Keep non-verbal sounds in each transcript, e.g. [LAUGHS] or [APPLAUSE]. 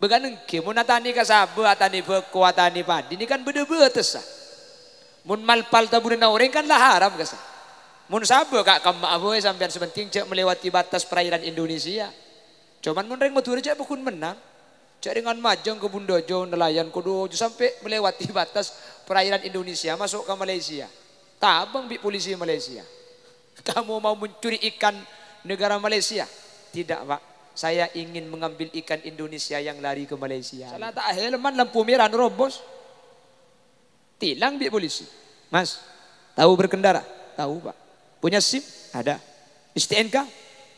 Beganengke mun tani kasabu, tani beku atani padi ini kan beda beda sah. Mun malpal tabudena orang kan lah haram kasa. Mun sabu kak kamak aboe sampean sebenting cek melewati batas perairan Indonesia. Cuman mun reng motor cek bukun menang. Cek dengan majang ke Bundojo nelayan kudu sampai melewati [LAUGHS] batas perairan Indonesia masuk ke Malaysia. Tabang bi polisi Malaysia. Kamu mau mencuri ikan negara Malaysia? Tidak, Pak. Saya ingin mengambil ikan Indonesia yang lari ke Malaysia. Salah tak helman lampu merah nerobos. Tilang bi polisi. Mas, tahu berkendara? Tahu, Pak. Punya SIM? Ada. STNK?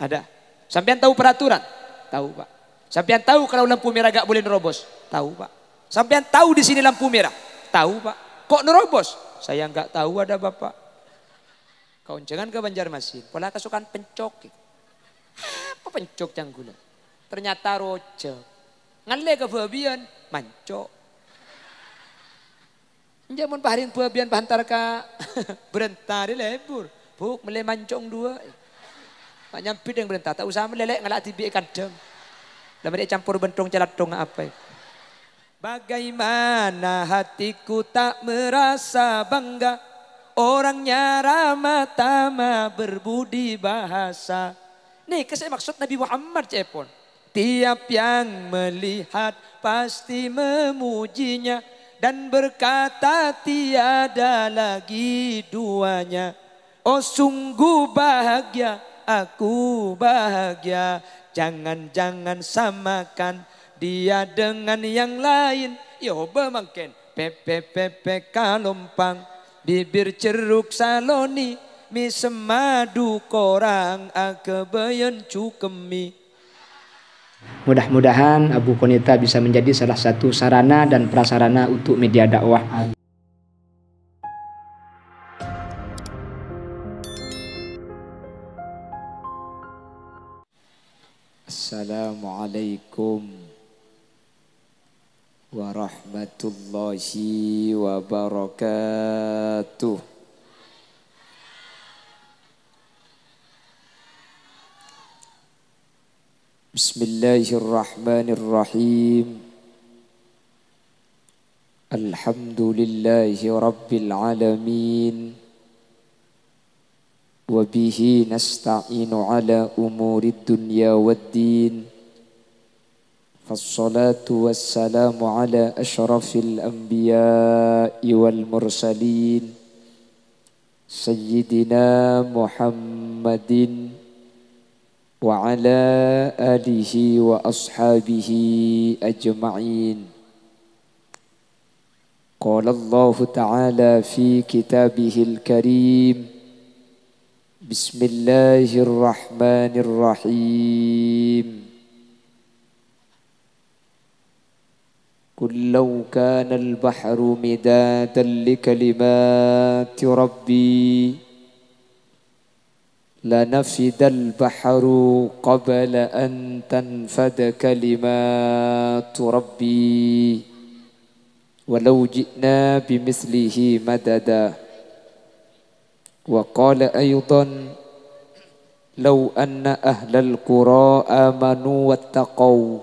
Ada. Sampean tahu peraturan? Tahu, Pak. Sampean tahu kalau lampu merah gak boleh nerobos? Tahu, Pak. Sampean tahu di sini lampu merah? Tahu, Pak. Kok nerobos? Saya enggak tahu ada Bapak. Kau jangan ke Banjarmasin, pola kasukan pencok. Apa pencok canggulan? ternyata rojek. Ngale kebabian, mancok. Jamun paharin kebabian pantar ka [LAUGHS] berentar di lebur. Buk melek mancong dua. Mak nyampit yang berentar, tak usah melelek ngelak tibi kadang. Lama mereka campur bentong celatong dong apa. Bagaimana hatiku tak merasa bangga Orangnya ramah tamah berbudi bahasa Nih kesini maksud Nabi Muhammad cepon Tiap yang melihat pasti memujinya dan berkata tiada lagi duanya. Oh sungguh bahagia, aku bahagia. Jangan-jangan samakan dia dengan yang lain. Yo ya, bemangken pepe pepe kalompang bibir ceruk saloni mi semadu korang akebeyen cukemi. Mudah-mudahan Abu Konita bisa menjadi salah satu sarana dan prasarana untuk media dakwah. Assalamualaikum warahmatullahi wabarakatuh. بسم الله الرحمن الرحيم الحمد لله رب العالمين وبه نستعين على أمور الدنيا والدين فالصلاة والسلام على أشرف الأنبياء والمرسلين سيدنا محمد وعلى آله وأصحابه أجمعين قال الله تعالى في كتابه الكريم بسم الله الرحمن الرحيم قل لو كان البحر مدادا لكلمات ربي لنفد البحر قبل أن تنفد كلمات ربي ولو جئنا بمثله مددا وقال أيضا لو أن أهل القرى آمنوا واتقوا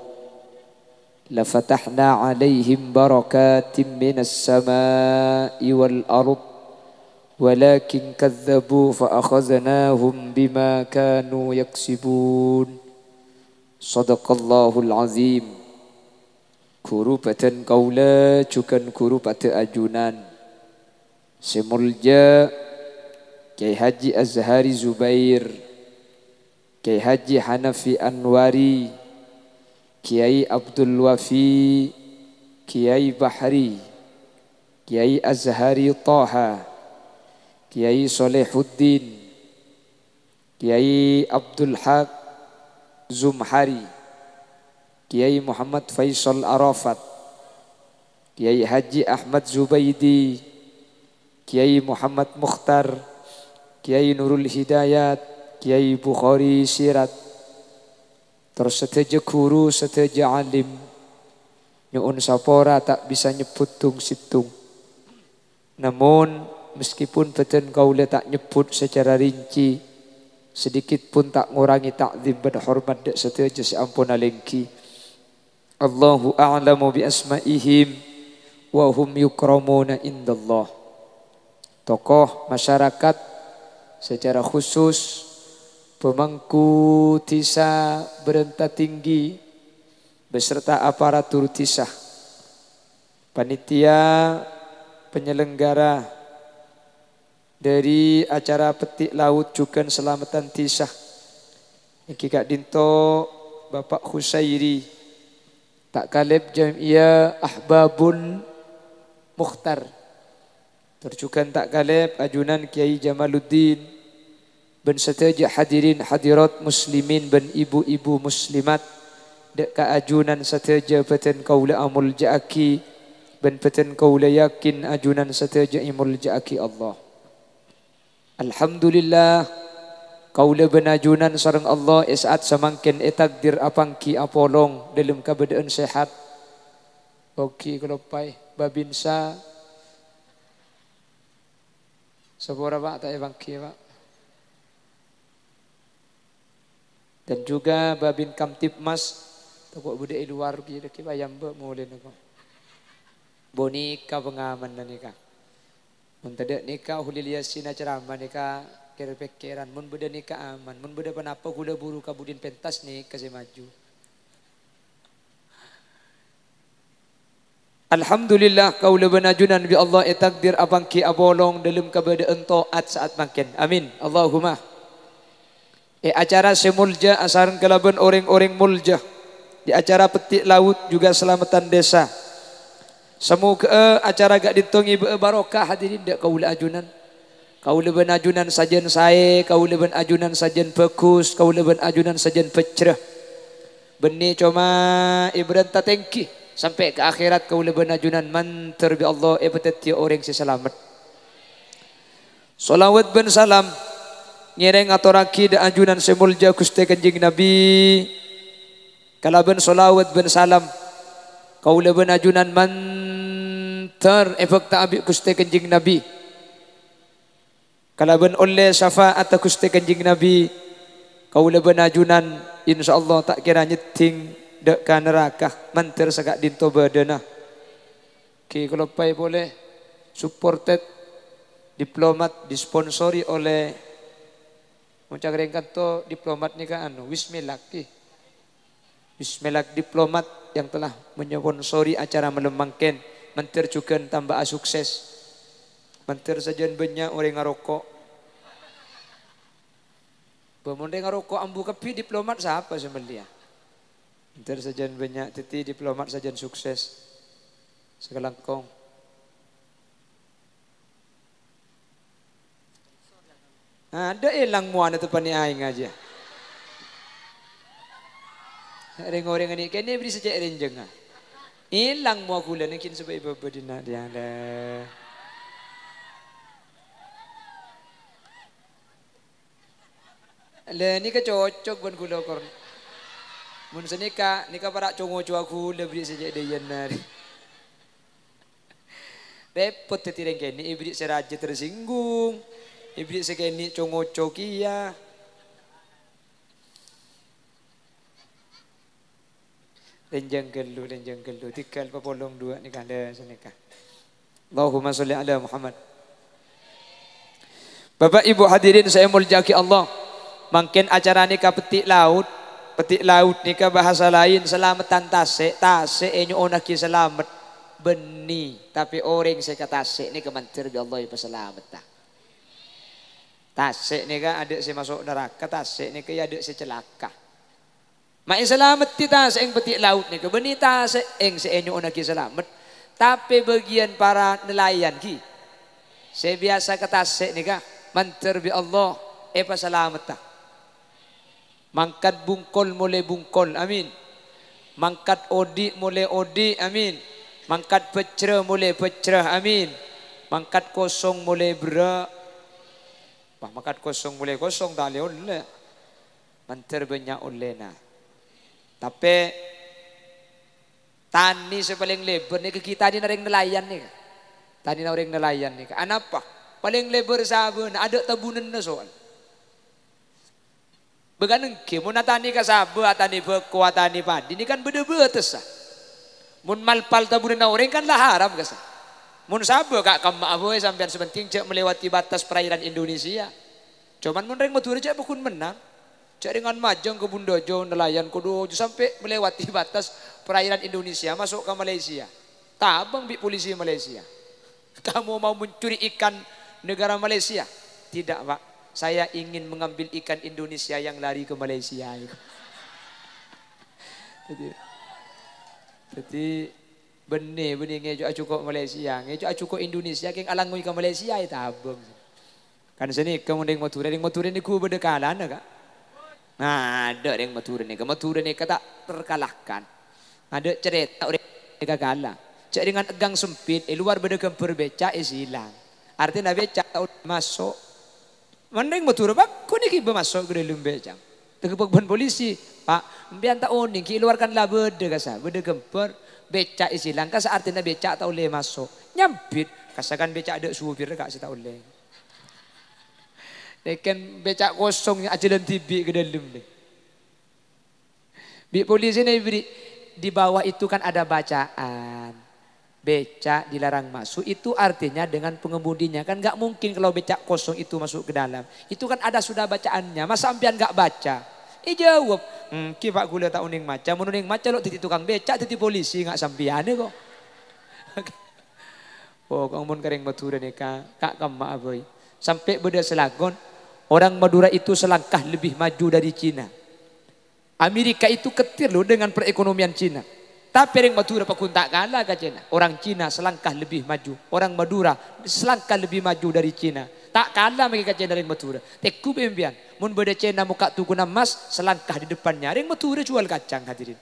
لفتحنا عليهم بركات من السماء والأرض ولكن كذبوا فأخذناهم بما كانوا يكسبون صدق الله العظيم كروبتن قولا شكن كروبت أجنان سمرجا كي هجي أزهاري زبير كي هجي حنفي أنواري كي عبد الوفي كي بحري كي أزهاري طه Kiai Solehuddin, Kiai Abdul Haq Zumhari, Kiai Muhammad Faisal Arafat, Kiai Haji Ahmad Zubaidi, Kiai Muhammad Mukhtar, Kiai Nurul Hidayat, Kiai Bukhari Sirat, terus seteja guru, seteja alim, nyuun sapora tak bisa nyebut tung situng. Namun meskipun beten kau le tak nyebut secara rinci sedikit pun tak ngurangi takzim dan hormat dak setuju seampun alengki Allahu a'lamu bi asma'ihim wa hum yukramuna indallah tokoh masyarakat secara khusus pemangku tisa berenta tinggi beserta aparatur tisah panitia penyelenggara dari acara petik laut juga selamatan tisah. Iki Kak Dinto, Bapak Husairi, Tak Kalib Jamia Ahbabun Mukhtar. Terjukan Tak Kalib, Ajunan Kiai Jamaluddin, Ben setaja hadirin hadirat muslimin ben ibu-ibu muslimat dek ajunan setaja peten kaula amul jaaki ben peten kaula yakin ajunan setaja imul jaaki Allah. Alhamdulillah kaula benajunan sareng Allah Esat samangkin etakdir apangki apolong dalam keadaan sehat. Oki kelopai babinsa Sepura pak tak pak. Dan juga babin kamtipmas takut budaya luar ki deki bayam be mulai nako. Bonika pengaman dan nikah. Mun tadi nikah hulil yasina ceramah nikah kira pikiran. Mun beda nikah aman. Mun beda penapa gula buru kabudin pentas nih kasih maju. Alhamdulillah kaula benajunan bi Allah etakdir eh, abang ki abolong dalam kabade ento saat makin. Amin. Allahumma. Eh acara semulja asaran kelaban orang-orang mulja. Di acara petik laut juga selamatan desa. Semoga eh, acara gak ditungi barokah hadirin dak kaula ajunan. Kaula ben ajunan sajen sae, kaula ben ajunan sajen fokus, kaula ben ajunan sajen pecah, Beni cuma ibran eh, tatengki sampai ke akhirat kaula ben ajunan man terbi Allah ibtati eh, orang si selamat. Salawat ben salam nyereng atau da ajunan semulja Gusti Kanjeng Nabi. Kalaben salawat ben salam kaula benajunan mantar efek ta'abi kuste kanjing nabi ben oleh syafaat kuste kanjing nabi kaula benajunan insyaallah tak kira nyeting dek ka neraka mantar sagak dinto badana ki kalau pai boleh supported diplomat disponsori oleh Muncak ringkat to diplomat ni kan anu Wismilak ki. Eh. Wismilak diplomat yang telah menyponsori acara menemangkan. Mentir juga tambah sukses. Mentir saja banyak orang ngarokok. Pemuda ngarokok ambu kepi diplomat siapa sebenarnya? Mentir saja banyak titi diplomat saja sukses. segelangkong Ada nah, ada muana tu pani aing aja. Rengo-rengo ini, kene beri sejak renjenga. hilang mau gula nakin sebab ibu bedina dia ada. Le ini kecocok buat gula korn. Mun senika nika para congo cua gula beri sejak dia nari. Repot tetireng kene ibrit seraja tersinggung. Ibrit sekene congo cokia. Lenjang gelu, lenjang gelu. Tiga lupa polong dua nikah kan? ada senikah. Allahumma salli ala Muhammad. Bapak Ibu hadirin saya muljaki Allah. Mungkin acara nikah petik laut. Petik laut nikah bahasa lain selamatan tasik. Tasik ini onaki selamat. Benih. Tapi orang saya kata tasik ini kementir di Allah ya, selamat tak. Tasik ni kan adik saya masuk neraka, tasik ni ke ya adik saya celaka. Maisalamat ti ta sa eng laut ni kebenita sa eng sa inyo una kisalamat. Tapi bagian para nelayan ki. Saya biasa se sa ni ka. Manter Allah. Epa eh pasalamat ta. Mangkat bungkol mulai bungkol. Amin. Mangkat odi mulai odi. Amin. Mangkat pecera mulai pecera. Amin. Mangkat kosong mulai bera. Mangkat kosong mulai kosong. tali oleh. Manter banyak oleh na. Tapi tani sepaling lebar nih kita ini naring nelayan nih. Tani nering nelayan nih. Anapa? Paling lebar sabun ada tabunan soal. Began engke mun tani ke sabe atani beku atani padi ini kan beda-beda beuteus sah. Mun malpal tabunan orang kan lah haram ka sah. Mun sabe kak kama aboy sampean sementing cek melewati batas perairan Indonesia. Cuman mun reng motor cek bukun menang. Jaringan Majang ke Bundojo, nelayan Kudu sampai melewati [LAUGHS] batas perairan Indonesia masuk ke Malaysia. Tabang bi polisi Malaysia. [LAUGHS] Kamu mau mencuri ikan negara Malaysia? Tidak, Pak. Saya ingin mengambil ikan Indonesia yang lari ke Malaysia. [LAUGHS] Jadi, jadi benih benih ngejo acuko Malaysia, ngejo acuko Indonesia, keng alangui ke Malaysia itu ya tabang. Kan sini kemudian motorin, motorin ini ku berdekalan, ya, kak. Nah, ada yang mature ni. Mature ni kata terkalahkan. Ada cerita orang mereka kalah. Cak dengan egang sempit, eh, luar beda kemper beca is hilang. Artinya nabi cak tahu masuk. Mending mature pak, kau ni kiba masuk ke dalam beca. Tegepek polisi, pak, biar tak oning, ki luarkan lah beda kasa, beda gempur beca is hilang. Kasa artinya beca tahu le masuk. Nyampit, kasakan beca ada supir kak saya tahu le. Dekan becak kosong aja dan tibi ke dalam deh. Bi polisi ini beri di bawah itu kan ada bacaan. Becak dilarang masuk itu artinya dengan pengemudinya kan nggak mungkin kalau becak kosong itu masuk ke dalam. Itu kan ada sudah bacaannya. Masa ampian nggak baca? Eh jawab, hmm, pak gula tak uning macam uning macam lo titi tukang becak, titi polisi nggak sampiane kok. [LAUGHS] oh, kamu kering betul deh kak, kak kemak boy. Sampai beda selagon, orang Madura itu selangkah lebih maju dari Cina. Amerika itu ketir loh dengan perekonomian Cina. Tapi yang Madura pakun tak kalah ke Cina. Orang Cina selangkah lebih maju. Orang Madura selangkah lebih maju dari Cina. Tak kalah mereka Cina yang Madura. Teku pembian. Mun beda Cina muka tuku emas selangkah di depannya. Yang Madura jual kacang hadirin.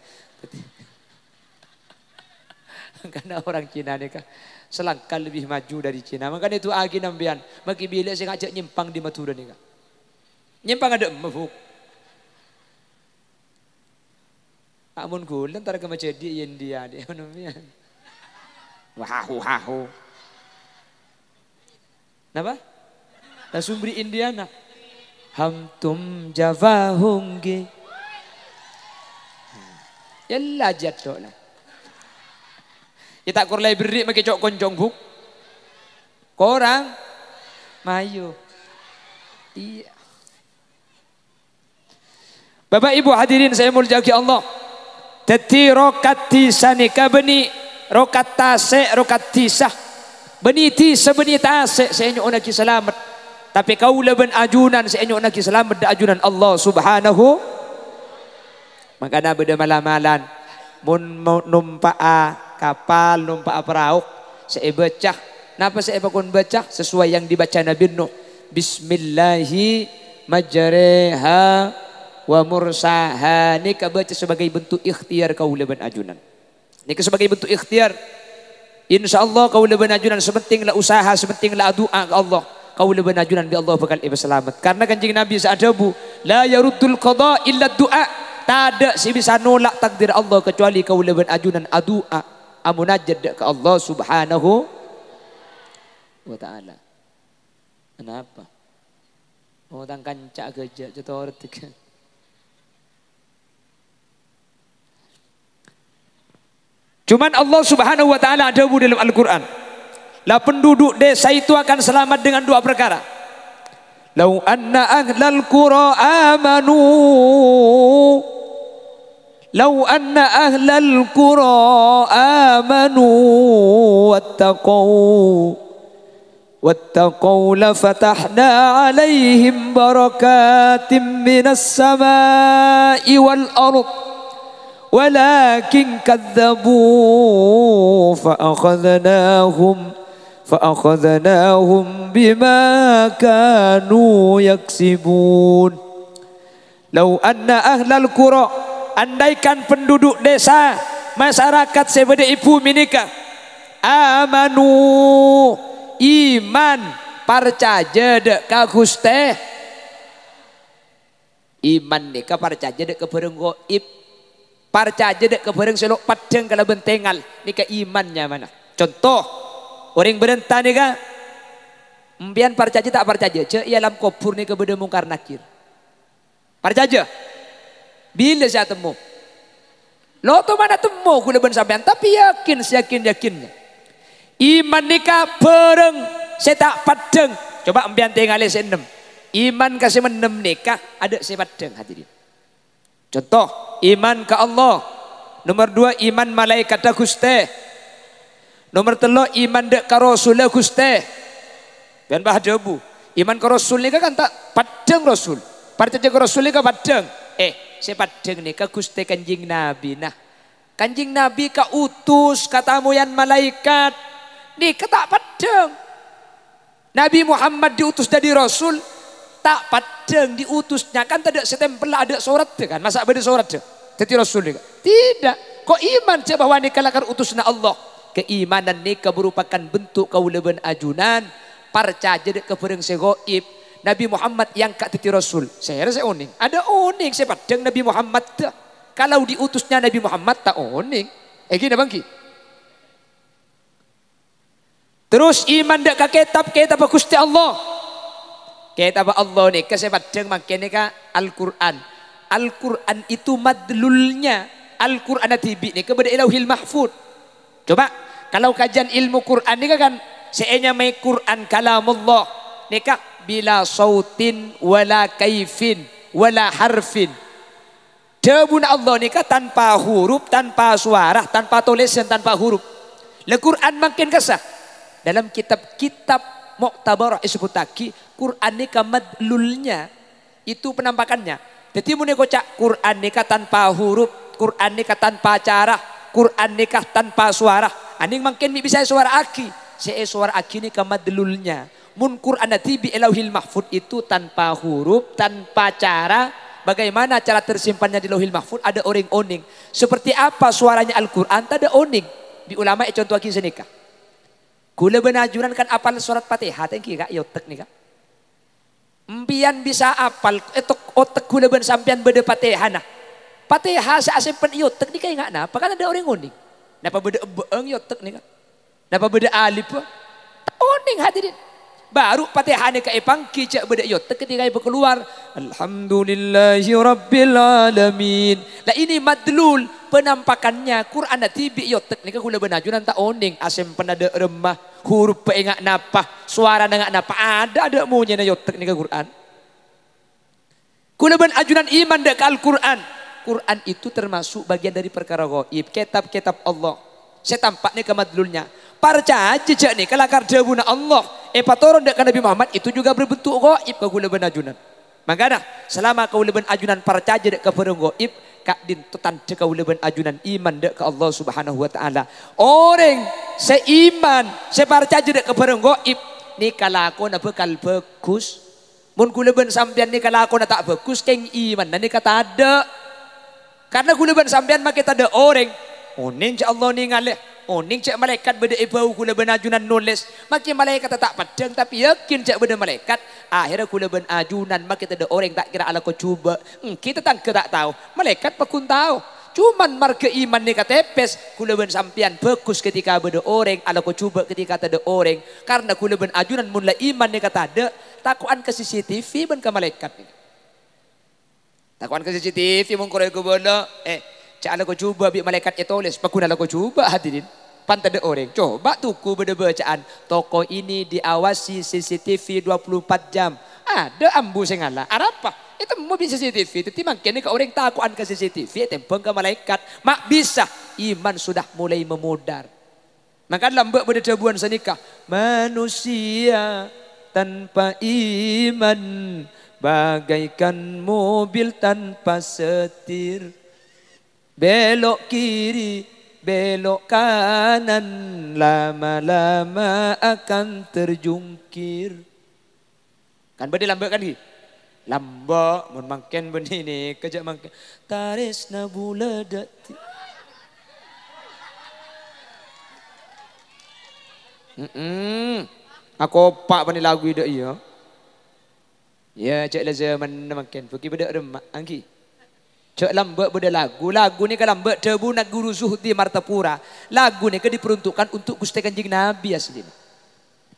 [LAUGHS] Karena orang Cina ni kan selangkah lebih maju dari Cina. Maka itu agi nambian. Maki bila saya ngajak nyimpang di Matura ni kan. Nyimpang ada mabuk. Amun gulan tar ke macam India yang dia [LAUGHS] nambian. Wahahu hahu. Napa? Langsung beri Indiana. Hamtum Java Hongi. Hmm. yang jatuh lah. Kita ya kurlai beri make cok koncong buk. Korang mayu. Iya. Bapak Ibu hadirin saya muljaki Allah. Tati rokat tisanika beni rokat tase rokat tisah. Beni tisa beni tase saya nyok naki selamat. Tapi kau leben ajunan saya nyok naki selamat ajunan Allah subhanahu. maka Makanya beda malam-malam mun numpak kapal, numpak perahu, saya baca. Napa saya pakun baca? Sesuai yang dibaca Nabi Nuh. Bismillahi majareha wa mursaha. Ini baca sebagai bentuk ikhtiar kau leban ajunan. Ini sebagai bentuk ikhtiar. Insya Allah kau leban ajunan sepentinglah usaha, sepentinglah doa ke Allah. Kau leban ajunan bi Allah bakal ibu selamat. Karena kanjeng Nabi seadabu la yarudul qada illa du'a. Tak ada si bisa nolak takdir Allah kecuali kau lewat ajunan adua amunajad ke Allah subhanahu wa ta'ala. Kenapa? Orang oh, kancak kerja, jatuh orang tekan. Cuman Allah Subhanahu wa taala ada di dalam Al-Qur'an. Lah penduduk desa itu akan selamat dengan dua perkara. Lau anna ahlal qura amanu لو أن أهل القرى آمنوا واتقوا واتقوا لفتحنا عليهم بركات من السماء والأرض ولكن كذبوا فأخذناهم فأخذناهم بما كانوا يكسبون لو أن أهل القرى andaikan penduduk desa masyarakat sebede ibu minika amanu iman percaya dek ka iman nika percaya dek kebereng goib percaya dek kebereng selok padeng kalau bentengal nika imannya mana contoh orang berentah nika Mbian percaya tak percaya. Cek ialam kubur ni kebeda mungkar nakir. Percaya. Bila saya temu. Lo tu mana temu ku depan sampean. Tapi yakin, yakin yakinnya Iman nikah bereng Saya tak padeng. Coba ambian tingali saya enam. Iman kasih menem nikah. Ada saya padeng hadirin. Contoh. Iman ke Allah. Nomor dua iman malaikat Gusti. Nomor telo iman dek ke Rasul Gusti. Biar bah Iman ke Rasul ni kan tak padeng Rasul. Partai ke Rasul ni kan padeng. Eh, sepat deng nih, Gusti kanjing Nabi. Nah, kanjing Nabi utus katamu yang malaikat. Nih, ketak padeng. Nabi Muhammad diutus dari Rasul. Tak padeng diutusnya. Kan tidak setempel ada surat kan. Masa ada surat deh. Jadi Rasul deh. Kan? Tidak. Kok iman coba bahwa ini kalakar utusna Allah. Keimanan ini merupakan bentuk kau leben ajunan. Parca jadi kebereng segoib Nabi Muhammad yang kak titi Rasul. Saya rasa oning. Ada oning saya padang Nabi Muhammad tak. Kalau diutusnya Nabi Muhammad tak oning. Eh gini bangki. Terus iman dak ka kitab kitab Gusti Allah. Kitab Allah ni saya padang makene kak Al-Qur'an. Al-Qur'an itu madlulnya. Al-Qur'an tibi ni kepada Ilahil Mahfud. Coba kalau kajian ilmu Qur'an ni kan seandainya mai Qur'an kalamullah. kak bila sautin wala kaifin wala harfin. Daun Allah nikah tanpa huruf, tanpa suara, tanpa tulisan, tanpa huruf. Le quran makin kesah. Dalam kitab-kitab Muqtabar Isbut Taki, Quran nikah madlulnya. Itu penampakannya. Jadi mune kocak Quran nikah tanpa huruf, Quran nikah tanpa cara, Quran nikah tanpa suara. Aning ah, makin bisa suara aki. Saya suara aki nikah madlulnya. Munkur tibi elauhil mahfud itu tanpa huruf, tanpa cara. Bagaimana cara tersimpannya di lauhil mahfud? Ada oring-oning. Seperti apa suaranya Al-Quran? Tak ada oning. Di ulama contoh kisah nikah. Kula benajuran kan apal surat fatihah. Tengki kak, yotek iya, nih kak. Empian bisa apal, etok otak kula ben sampean beda fatihah nah. Fatihah seasepen yotek iya, nih kak ingat nah. Apa kan ada oring-oning. Napa beda ebeeng yotek iya, nih kak. Napa beda alif? Oning hadirin. Baru patihane ke epang kicak beda yot. Ketika ibu keluar, Alhamdulillahi Rabbil Alamin. ini madlul penampakannya Quran ada tibi yotek ni kula benajunan tak oning asem penada remah huruf pengak napa. suara nengak napa ada ada munya na yotek ni Quran. Kula ajunan iman dek Al Quran. Quran itu termasuk bagian dari perkara gaib kitab-kitab Allah. Saya tampak ke madlulnya. Parca jejak nih, kalau kardabuna Allah. Epa eh, turun dekat Nabi Muhammad itu juga berbentuk goib kau gula ajunan. Makanya selama kau leben ajunan parca aja dek kepada goib. Kak din tutan dek kau ajunan iman dek ke Allah subhanahu wa ta'ala. Orang seiman, separca aja dek kepada goib. Ni kalau aku nak bekal bagus. Mun ku sampean ni kalau aku nak tak bagus keng iman. dan nah, ni kata ada. Karena gula ben sampean makin tak ada orang. Oning oh, cak Allah ni ngalih. oning oh, cak malaikat benda ibu eh, kula benajunan nulis. Makin malaikat tak pedang tapi yakin cak benda malaikat. Akhirnya kula benajunan makin ada orang tak kira ala kau cuba. Hmm, kita tak kira tak tahu. Malaikat pekun tahu. Cuma marga iman ni kata epes. Kula ben sampian bagus ketika ada orang. Ala kau cuba ketika ada orang. Karena kula benajunan mula iman ni kata ada. Takuan ke CCTV ben ke malaikat ni. Takuan ke CCTV mungkul ke benda. Eh, Cak lagu cuba bi malaikat ya tulis. Pakuna lagu cuba hadirin. Pantai orang. Coba tuku beda-bacaan. Toko ini diawasi CCTV 24 jam. Ada ambu sengala. Arapa? Itu mobil CCTV. Tapi makin ke orang takuan ke CCTV. Tempeng ke malaikat. Mak bisa. Iman sudah mulai memudar. Maka lambak pada cabuan senikah. Manusia tanpa iman bagaikan mobil tanpa setir. Belok kiri, belok kanan, lama-lama akan terjungkir. Kan berarti lambat kan ki? Lambak mun mangken beni ni kejak mangken. Tarisna bula dati. Mm -mm. Aku pak bani lagu dak iya. Ya cek lezer mana mangken pergi bedak remak angki. Cek lambak beda lagu. Lagu ni kalau lambak tebu nak guru di martapura. Lagu ni kan diperuntukkan untuk Gusti Kanjeng Nabi asli.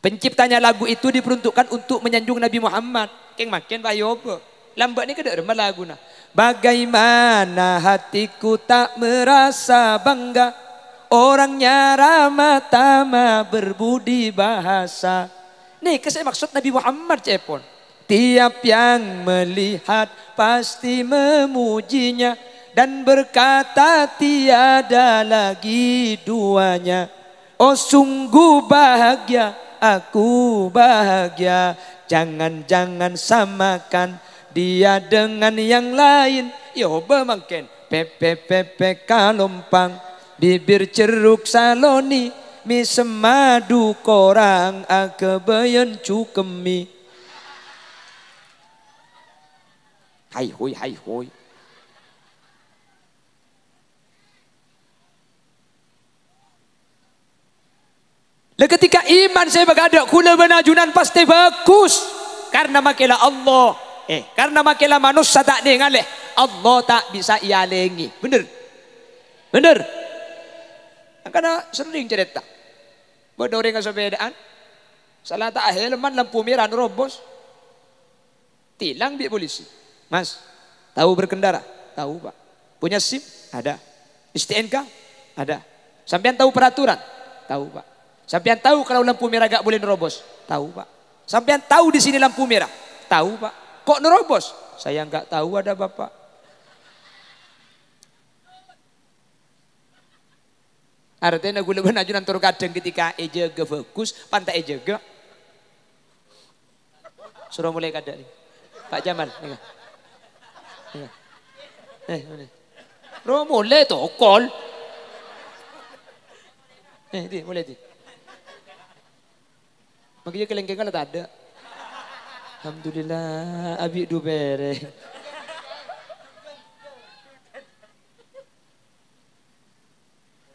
Penciptanya lagu itu diperuntukkan untuk menyanjung Nabi Muhammad. Keng makin bayo apa? Lambak ni kada remah lagu nah. Bagaimana hatiku tak merasa bangga Orangnya ramah tamah berbudi bahasa Nih kesaya maksud Nabi Muhammad cepon Tiap yang melihat pasti memujinya dan berkata tiada lagi duanya. Oh sungguh bahagia, aku bahagia. Jangan-jangan samakan dia dengan yang lain. Yo ya, bemangken pepe pepe kalompang bibir ceruk saloni mi semadu korang akebeyen cukemi. Hai hoi hai hoi. Lah ketika iman saya bergadok kula benajunan pasti bagus karena makilah Allah. Eh, karena makilah manusia tak leh Allah tak bisa ialengi. Bener. Bener. Karena sering cerita. Bodoh dengan sepedaan. Salah tak ahil lampu merah robos. Tilang bi polisi. Mas, tahu berkendara? Tahu Pak. Punya SIM? Ada. STNK? Ada. Sampean tahu peraturan? Tahu Pak. Sampean tahu kalau lampu merah gak boleh nerobos? Tahu Pak. Sampean tahu di sini lampu merah? Tahu Pak. Kok nerobos? Saya nggak tahu ada Bapak. Artinya gue lebih najunan tur kadang ketika eja gue fokus, pantai eja ge. Suruh mulai kadang nih. Pak Jamal, 그럼 몰래도 kol. Eh, di, boleh di. Makanya kelengkengan tak ada. Alhamdulillah, abi du ini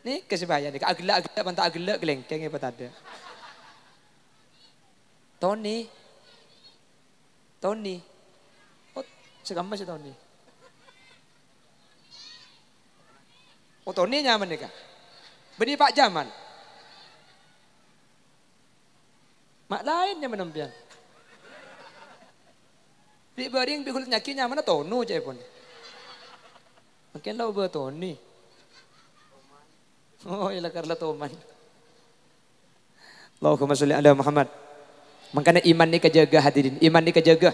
Ni kesebayaan ni. Agelak-agelak pantak agelak kelengkeng apa tak ada. Tony. Tony. Oh, segambar si Tony. Otone oh, nyaman nika. Beri Pak Jaman. Mak lain yang menempian. Di bering di kulit nyaki nyaman tonu cai pun. Mungkin lo buat Tony Oh ilah ya karla toman. Allahumma sholli ala Muhammad. Makanya iman ni kejaga hadirin, iman ni kejaga.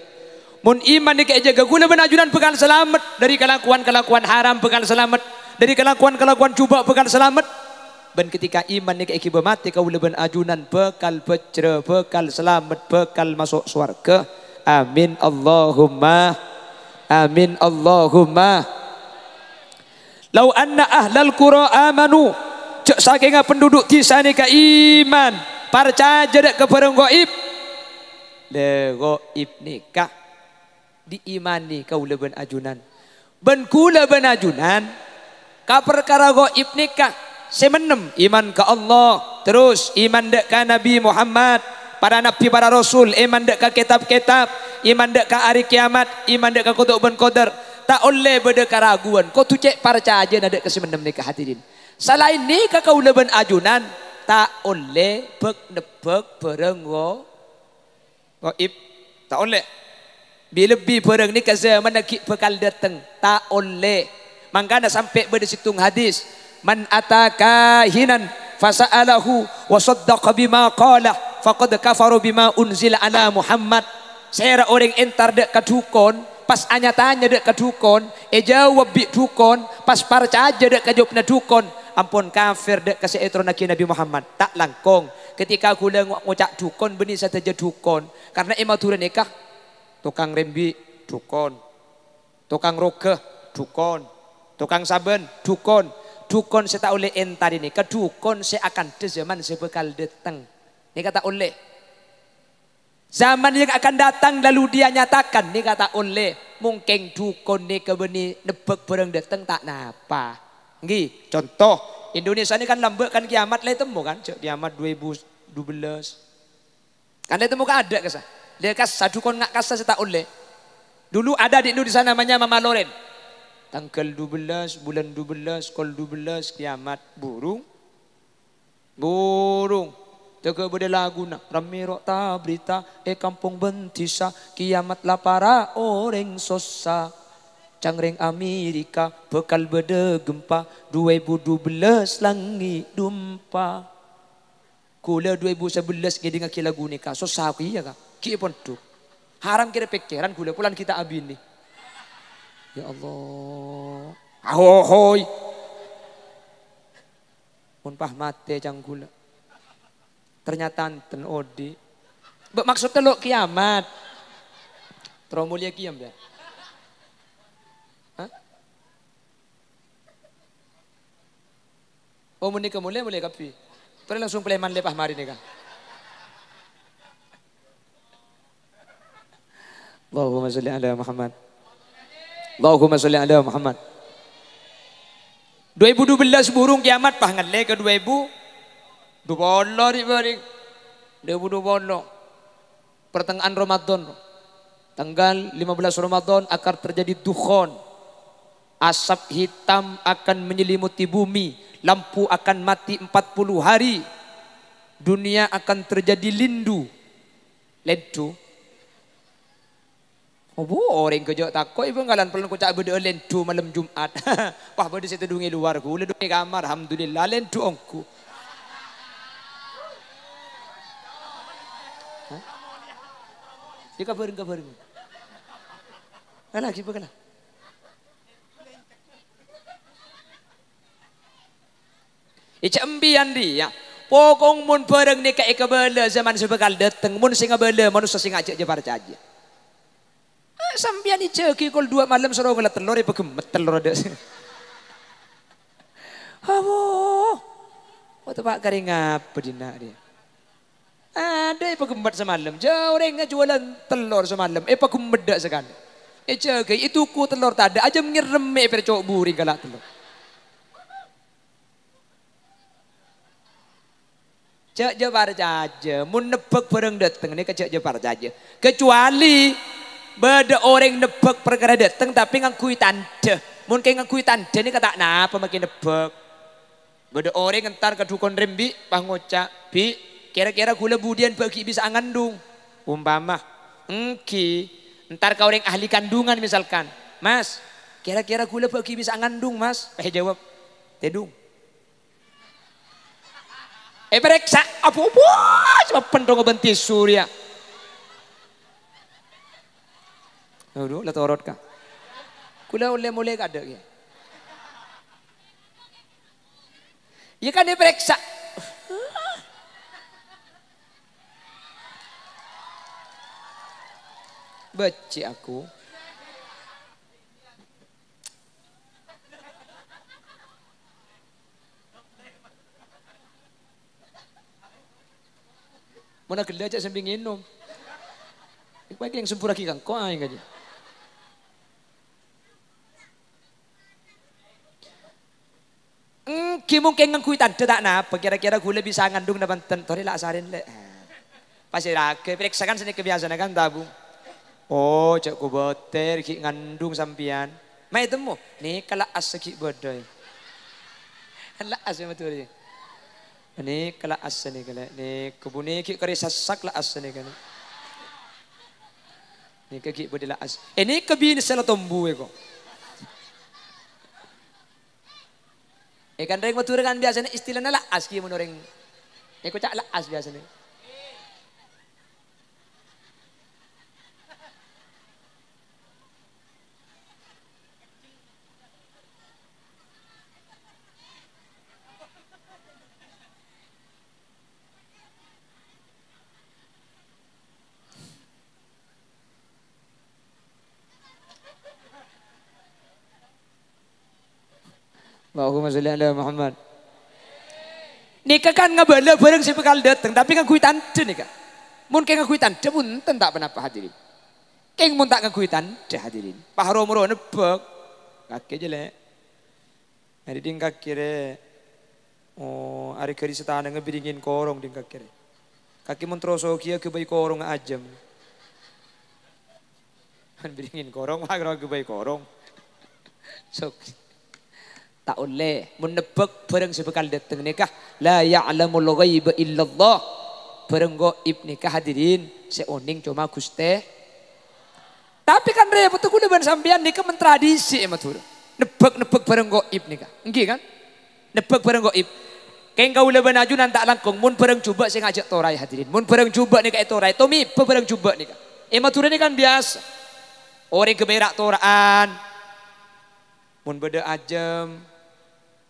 Mun iman ni kejaga guna benajunan pekan selamat dari kelakuan-kelakuan haram pekan selamat dari kelakuan-kelakuan cuba bekal selamat ben ketika iman ni kaiki mati kau leben ajunan bekal becre bekal selamat bekal masuk surga. amin Allahumma amin Allahumma lau anna ahlal qura amanu cek saking penduduk di ni ka iman percaya jadak ke gaib le gaib nikah diimani kau leben ajunan ben kula ben ajunan ka perkara gaib nikah semenem iman ke Allah terus iman dek Nabi Muhammad para nabi para rasul iman dek kitab-kitab iman dek ka hari kiamat iman dek ka kutub ben qadar tak oleh beda keraguan kau tu cek percaya aja nak ke semenem nikah hadirin selain ni ka kau leben ajunan tak oleh bek nebek bareng go gaib tak oleh bila bi bareng ni ke zaman nak bekal datang tak oleh Manggana sampai berdesitung hadis. Man ataka hinan fasa'alahu wa saddaqa bima qala faqad kafaru bima unzila ala Muhammad. Saya orang entar dek kadukon pas anya tanya dek kadukon e eh jawab bi dukon pas parca aja dek kajawabna dukon ampun kafir dek kasih etronaki Nabi Muhammad tak langkong ketika aku lengok ngucak dukon beni saja dukon karena imatura nikah tukang rembi dukon tukang rogeh dukon Tukang saben, dukun. Dukun saya tak oleh entar ini. Kedukun saya akan di zaman saya bakal datang. Ini kata oleh. Zaman yang akan datang lalu dia nyatakan. Ini kata oleh. Mungkin dukun ini kebeni nebek bareng datang tak napa. Ngi, contoh. Indonesia ini kan lembek kan kiamat lah itu kan. kiamat 2012. Kan itu muka kan ada kesah. Dia kas sadukon ngak kasah saya tak oleh. Dulu ada di Indonesia namanya Mama Loren tanggal 12 bulan 12 kol 12 kiamat burung burung Jaga beda lagu na ramiro ta berita e kampung bentisa kiamat lapara ah, orang sosa cangreng Amerika bekal beda gempa 2012 langi dumpa kula 2011 ke dengan kila guni ka so sapi ya ka ki pun tu haram kira pikiran kula pulan kita abin nih Ya Allah. ahohoi, Pun pah mate canggula. Ternyata anten odi. Bek maksudnya lo kiamat. Tromulia kiam ya. Hah? Oh muni kemulia mulia kapi. Terus langsung peleman lepah mari nih Allahumma salli ala Muhammad. Allahumma salli ala Muhammad. 2012 burung kiamat pahangan le ke 2000 dubolo di bari pertengahan Ramadan tanggal 15 Ramadan akan terjadi dukhon asap hitam akan menyelimuti bumi lampu akan mati 40 hari dunia akan terjadi lindu ledu apa orang kejak takoi ibu perlu ku cak bede berdoa tu malam Jumat. [LAUGHS] Wah bede situ dungi luar ku, le dungi kamar alhamdulillah len tu ongku. Dia ya, kabarin kabarin. Kalah kita kalah. Ica embian dia. Ya. Pokong mun bareng ni ika kebele zaman sebekal dateng mun singa bele manusia singa ajak je parca aja. Eh, Sampian ijagi kol dua malam suruh ngelat telur ya pegemet telur ada sih. Awo, waktu pak kering apa dia? Ada ya pegemet semalam, jauh renga jualan telur semalam, eh pegemet dak sekali. Ijagi eh, itu ku telur tak ada aja ngireme percok buri galak telur. Cek je parcaja, mun nebek bareng dateng ni ke cek je parcaja. Kecuali Beda orang nebek perkara dateng tapi ngakui tanda. Mungkin ngakui tanda ini kata napa nah, makin nebek. Beda orang ngentar ke dukun rembi pangoca bi kira-kira gula budian bagi bisa ngandung. Umpama engki ntar kau orang ahli kandungan misalkan. Mas, kira-kira gula bagi bisa ngandung mas? Eh jawab, tedung. Eh periksa, apa-apa, cuma pendong bentis surya. dulu, lihat orot kah? Kuda boleh mulai kah ada? Ya? ya kan dia periksa. Beci aku. Mana gelajak sambil nginum. Ini yang sempurna lagi kan, kok aja. Mm, ki mungkin ngengkuitan tidak napa kira-kira gula bisa ngandung depan tentori lah sarin le. Pasti ya periksa kan sini kebiasaan kan tabu. Oh cek kuboter ki ngandung sampian. Mai temu nih kalau aseki bodoy. Lah [LAUGHS] asem betul ya. ni, kala aseni kala ni kebuni ki kari sasak la aseni kala. Ni kaki bodila as. Ini kebiasaan selatombu eko. Ikan ring metu kan biasanya istilahnya laas ki menoreng. ring. Iku cak as biasanya. Allahumma sholli ala Muhammad. Nika kan ngebele bareng si bekal dateng, tapi ngaguitan de nika. Mun keng ngaguitan de punten tak penapa hadirin. Keng mun tak ngaguitan deh hadirin. Pahro muro nebek. Kaki jelek. Hadirin kakire. Oh, ari keri setana ngebiringin korong ding kakire. Kaki mun troso kia kebai korong ajem. Kan [LAUGHS] korong, wah [LAUGHS] korong korong. [LAUGHS] Sok. Tak oleh. Menebak barang sebekal datang nikah. La ya'lamul ghaib illallah. go goib nikah hadirin. Seoning cuma guste. Tapi kan repot tuh kuliban sampean nikah mentradisi emat huru. Nebak-nebak go goib nikah. nggih kan? Nebak barang goib. Keng kau leban aju nan tak langkung. Mun bareng coba saya ngajak torai hadirin. Mun bareng coba nih itu torai. tomi pe bareng coba nikah kak. Ematur ini kan biasa. Orang keberak toraan. Mun beda ajem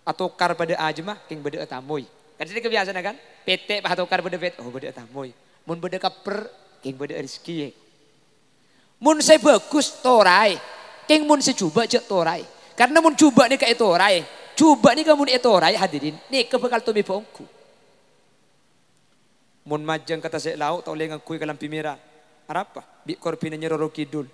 atau kar pada ajma ah, king beda tamoy. Kan sini kebiasaan ya kan? PT atau kar pada bet oh beda tamoy. Mun beda kaper king beda rezeki. E. Mun saya bagus torai. King mun saya coba cek torai. Karena mun coba nih kayak torai. Coba nih kamu nih e torai hadirin. Nih kebekal tumi bongku. Mun majang kata saya lauk tau lengan kui kalam pimira. Arapa? Bik korpinanya roro kidul.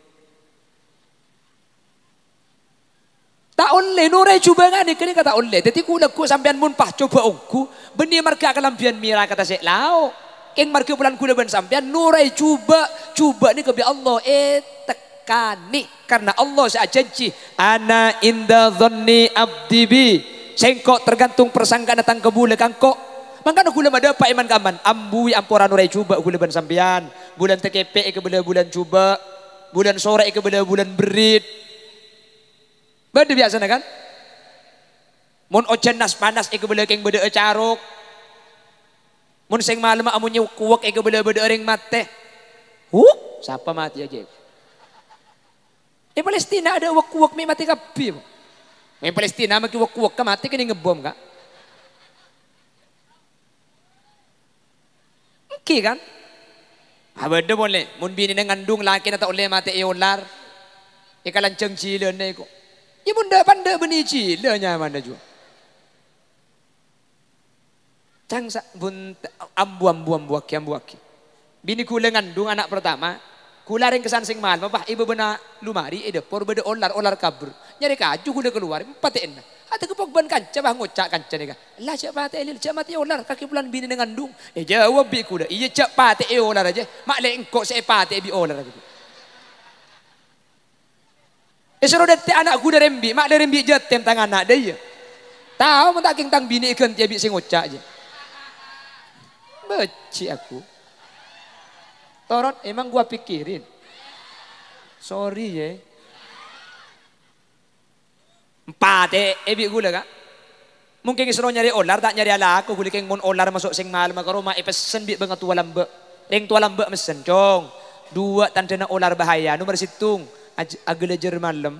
Tak oleh nure cuba ngani kene kata oleh. Dadi ku lego sampean mun pah coba ungku beni marga kelambian mira kata saya. lao. Ing marga bulan kula ben sampean nure cuba cuba ni kebi Allah eh tekani karena Allah saya janji ana inda zonni abdi bi. Sengkok tergantung persangka datang ke bule kangkok. Mangkana kula mada pak iman kaman ambui ampora nure cuba kula ben sampean. Bulan TKP ke bulan bulan cuba. Bulan sore ke bulan bulan berit Beda biasa kan? Mun ojen nas panas iku bela keng beda caruk. Mun sing malem amunnya kuwek iku bela beda ring mate. Huh, siapa mati aja? Di Palestina ada wek-wek mi mati kabeh. Di Palestina maki wek-wek ka mati kini ngebom kak. Oke kan? Habada ah, boleh. Mun bini ngandung laki nata oleh mati iolar. Eh, Ikalan cengcilan na iku. Ibunda ya panda benici, dia nyaman dia juga. Cangsa bun ambu ambu ambu aki ambu aki. Bini lengan dung anak pertama, ku laring kesan sing mal, bapak ibu bena lumari, ide por beda olar olar kabur. Nyari kaju kula keluar, empat enak. Atau kepok ban kanca bah ngocak kan nih Lah cak pate elil cak mati olar kaki bulan bini dengan dung. Eh jawab bi kula, iya cak pate olar aja. Mak le engkok saya pate bi olar aja. Gitu. Esok eh, udah anak gue dari mbi, mak dari rembi jat, tentang anak dia. Ya. Tahu mau tak bini ikan tiap sing ucap aja. Beci aku. Torot emang gua pikirin. Sorry ya. Empat eh, ebi eh, gula kak. Mungkin isro nyari olar tak nyari ala aku keng mon olar masuk sing mahal maka rumah ipesen eh, bi banget tua lambe. Ring tua lambe mesen cong. Dua tanda olar bahaya nomor situng. అగిల జర్మాల్లం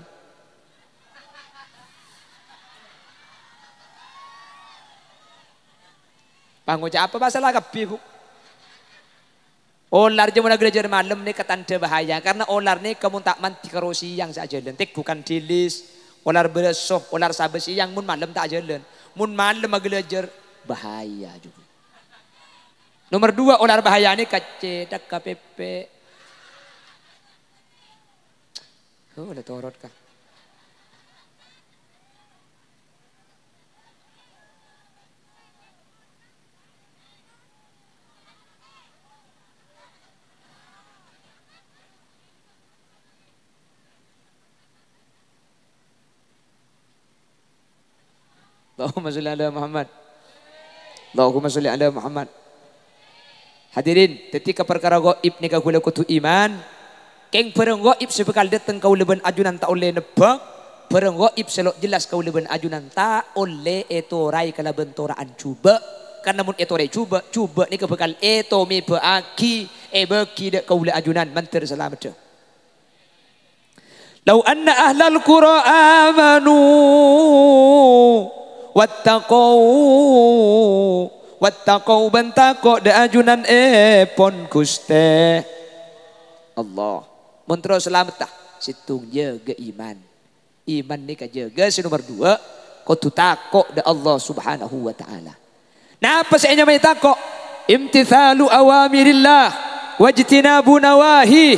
Pangoja apa masalah kapi bu? Olar jemu negeri Jerman lem ni ketanda bahaya karena olar ni kamu tak manti kerusi yang saja lentik bukan dilis olar beresoh olar sabes yang mun malam tak jalan mun malam agelajer bahaya juga. Nomor dua olar bahaya ni kacetak KPP Oh, udah torot kah? Allahumma salli ala Muhammad. Allahumma salli ala Muhammad. Hadirin, ketika perkara gaib ni kagula kutu iman, Keng bareng goib sebekal datang kau leben ajunan tak oleh nebang. Bareng goib selok jelas kau ajunan tak oleh eto rai kala bentoraan cuba. Karena mun eto rai cuba, cuba ni kebekal eto me beaki. E beki dek kau le ajunan menter selamat tu. Lau anna ahlal qura amanu wattaqau wattaqau bantako da ajunan e pon kuste Allah. Mentro selamat Situng jaga iman. Iman ni kajaga. Si nomor dua. Kau tu takok da Allah subhanahu wa ta'ala. Napa saya may takok? Imtithalu awamirillah. Wajtinabu nawahi.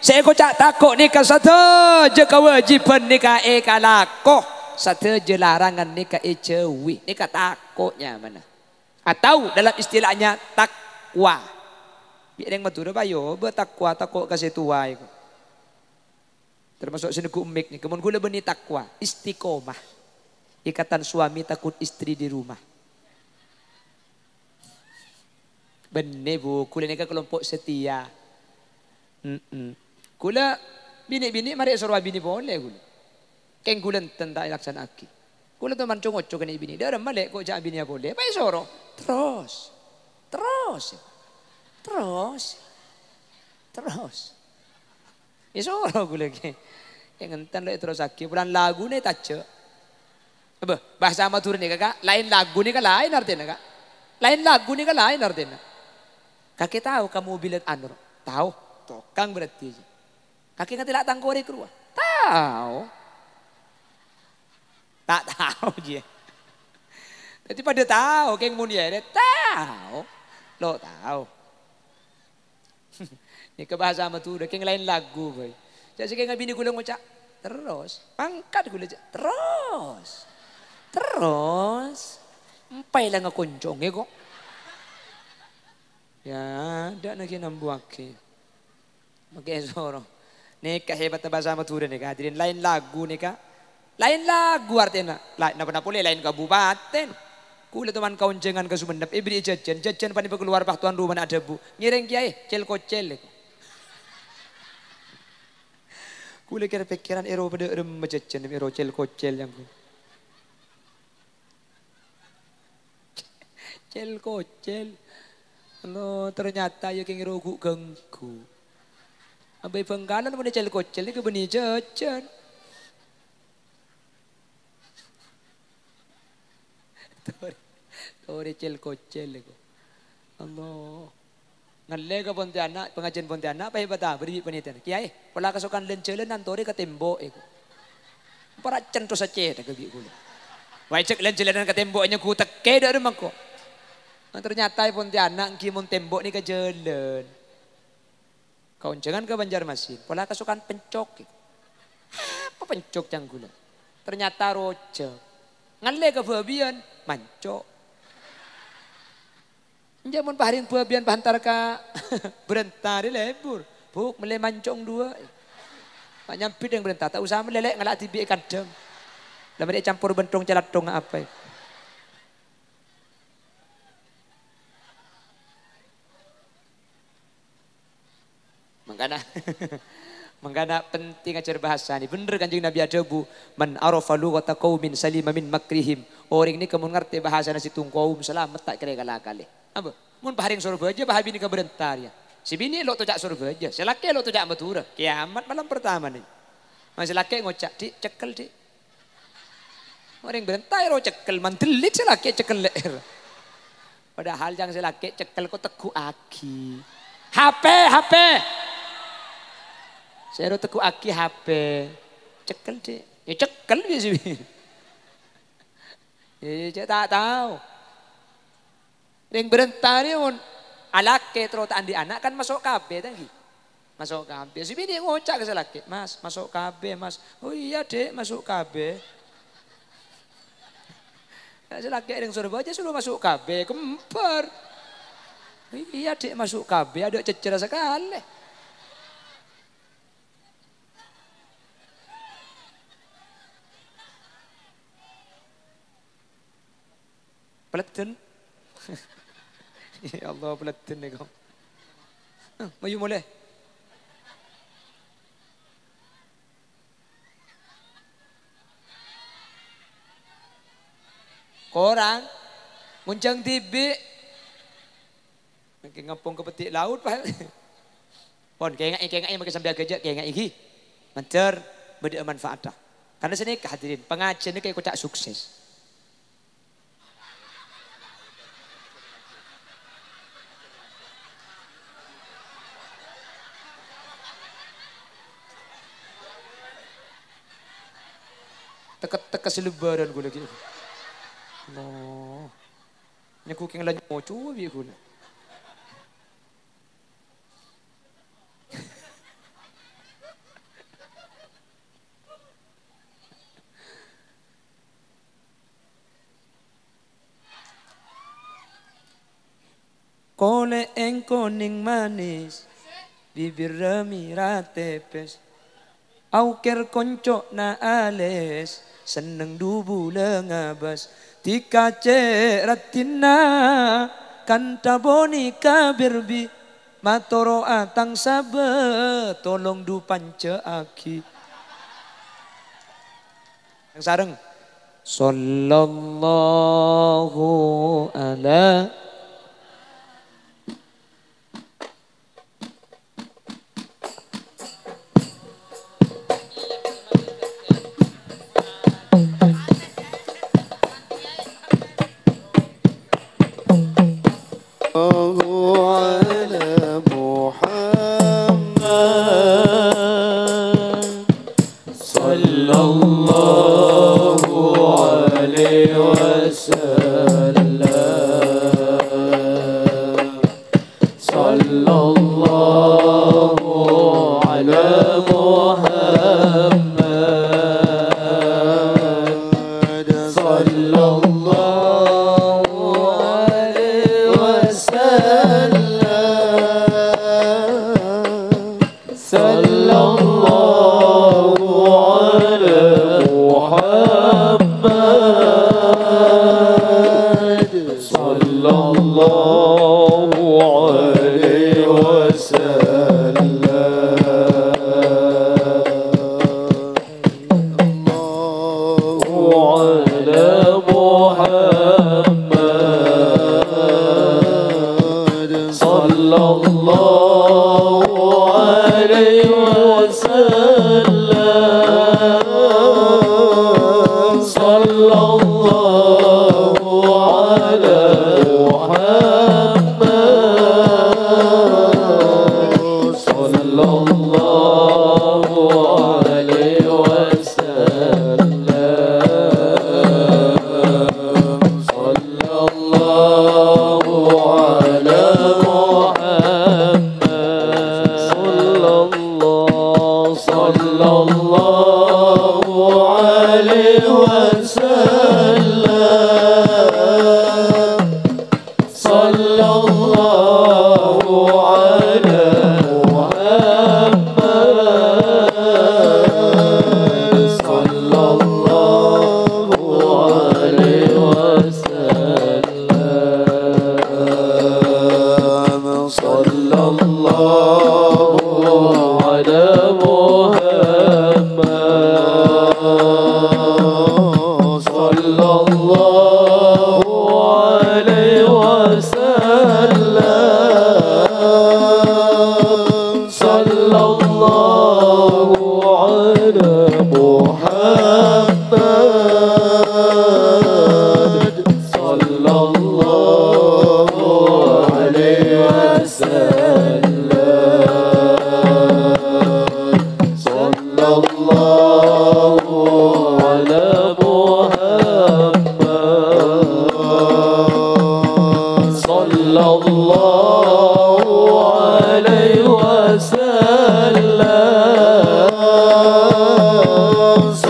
Saya kau cak takok ni ka satu je kewajiban ni ka e eh, kalakoh. Satu je larangan ni kan, e eh, cewi. Ni ka takoknya mana. Atau dalam istilahnya takwa. Biar yang Madura bayo, betakwa takwa kasih tua. Ya. Termasuk sini ku nih. Kemudian gula beni takwa, istiqomah. Ikatan suami takut istri di rumah. Benih bu, kula ni kelompok setia. Mm Kula bini-bini mari suruh bini boleh gula Keng kula tentang laksan aki. Kula teman cungut kena bini. Dia malik kok jangan bini ya boleh. Baik suruh. Terus. Terus. Terus. Terus. Isoro ya gue lagi. Yang ngenten lagi terus lagi. Bulan lagu nih tace. Apa? Bahasa amatur nih kakak. Lain lagu nih kak lain artinya kak. Lain lagu nih kak lain artinya. Kakek tahu kamu bilang anur. Tahu. Tokang berarti. Kakek ngerti lah tangkori keluar. Tahu. Tak tahu dia. Tapi pada tahu, keng muni ya, tahu. Lo tahu. Ini bahasa Madura, kayak lain lagu boy. Jadi kayak bini gula ngucak terus, pangkat gula terus, terus. Empai lang koncong ya kok. Ya, dak na kinambuake. Mag-esoro. Nika, hebat na bahasa Madura nika. Hadirin lain lagu nika. Lain lagu artinya. Lain na panapuli, lain kabupaten. Kula tuman kaunjengan ke Sumendep, ibri jajan, jajan pani keluar pak tuan rumah ada bu. Ngireng kiai, cel kocel. Kula kira pikiran ero pada ero mejejen, ero cel kocel yang ku. [LAUGHS] Cel kocel. Lo ternyata ya keng ero gu gengku. Abai penggalan pada cel kocel ni kebeni jejen. Tori, [LAUGHS] tori cel kocel ku. Allah ngalega Pontianak, pengajian Pontianak, apa bata, beri penitin. Kiai, pala kasukan lencelan tori ke tembok iku. Para centos sace tak kebi gula. Wai cek lencelanan ke tembok ku tak keda ada ko. Nah, ternyata Pontianak ki mun tembok ni kejelan. Kau jangan ke Banjarmasin, pola kasukan pencok. Apa pencok cangkula? Ternyata rojek. Ngalega babian, mancok. Jamun paharin buah bian pahantar ka [LAUGHS] berentari lebur. Eh, Buk meleh mancong dua. Pak nyampi yang berentah. Tak usah melelek ngelak tibi dem Lama dia campur bentong celat dong apa. Ya? Mengkana [LAUGHS] mengkana penting ajar bahasa ini. Bener kan kanjeng Nabi ada bu. Man arafa kata kaumin salimamin makrihim. Orang ini kamu ngerti bahasa nasi tungkau kaum selamat tak kira kala kali. Apa? Mun paharing surga aja pahabi nikah berentar ya. Si bini lo cak surga aja. Si laki lo cak matura. Kiamat malam pertama nih. Masih laki ngocak di cekel di. Orang berentai lo cekel mantelit si laki cekel leher. Padahal yang si laki cekel kok teguh aki. HP, HP. Saya teguh aki HP. Cekel di. Ya cekel si bini? [LAUGHS] Ya, tak tahu. Ring berentah on pun terus andi anak kan masuk kabe tadi. Masuk kabe. Si bini ngocak ke selaki. Mas, masuk kabe mas. Oh iya dek masuk kabe. Selaki ring surga aja suruh masuk kabe. Kemper. Iya dek masuk kabe. Ada cecer sekali. Peletun. [LAUGHS] Allah അള്ളാഹ് പുലത്തിനകം മയ്യുമോലെ Korang Muncang TV, Makin ngepung ke petik laut pak Pon kengai kengai makin sambil kerja kengai iki Mencer beri manfaat dah Karena sini kehadirin pengajian ini kayak tak sukses teka-teka tekes lebaran gue lagi. No. Nyeku keng lanjut mau coba gue. Kole eng manis, bibir remi ratepes, auker konco na ales, seneng dubu lengabas tika ceratina kanta bonika birbi matoro atang sabe tolong du pance aki yang sareng sallallahu ala Allah. goes